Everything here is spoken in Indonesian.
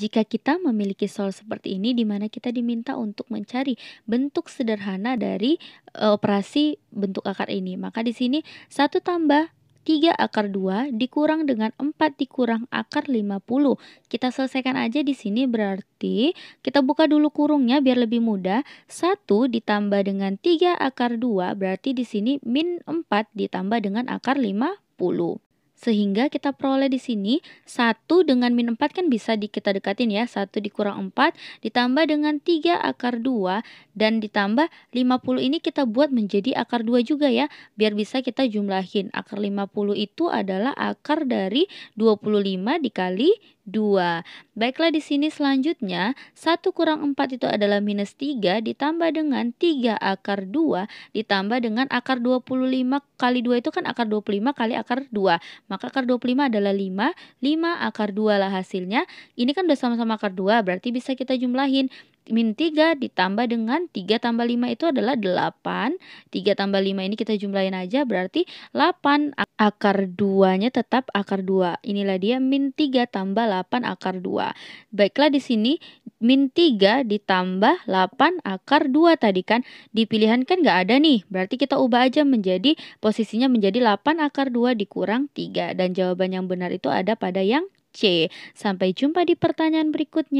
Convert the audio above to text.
Jika kita memiliki soul seperti ini, di mana kita diminta untuk mencari bentuk sederhana dari uh, operasi bentuk akar ini, maka di sini satu tambah 3 akar 2 dikurang dengan 4 dikurang akar 50. Kita selesaikan aja di sini berarti kita buka dulu kurungnya biar lebih mudah. 1 ditambah dengan 3 akar 2 berarti di sini min 4 ditambah dengan akar 50. Sehingga kita peroleh di sini 1 dengan min 4 kan bisa di, kita dekatin ya. 1 dikurang 4 ditambah dengan 3 akar 2 dan ditambah 50 ini kita buat menjadi akar 2 juga ya. Biar bisa kita jumlahin. Akar 50 itu adalah akar dari 25 dikali 2. Baiklah di sini selanjutnya 1 kurang 4 itu adalah minus 3 ditambah dengan 3 akar 2 ditambah dengan akar 25 kali 2 itu kan akar 25 kali akar 2. Maka akar 25 adalah 5, 5 akar 2 lah hasilnya. Ini kan udah sama-sama akar 2, berarti bisa kita jumlahin. Min 3 ditambah dengan 3 tambah 5 itu adalah 8. 3 tambah 5 ini kita jumlahin aja, berarti 8 akar 2-nya tetap akar 2. Inilah dia min 3 tambah 8 akar 2. Baiklah di sini min 3 ditambah 8 akar 2 tadi kan dipilihan kan nggak ada nih berarti kita ubah aja menjadi posisinya menjadi 8 akar 2 dikurang 3 dan jawaban yang benar itu ada pada yang C sampai jumpa di pertanyaan berikutnya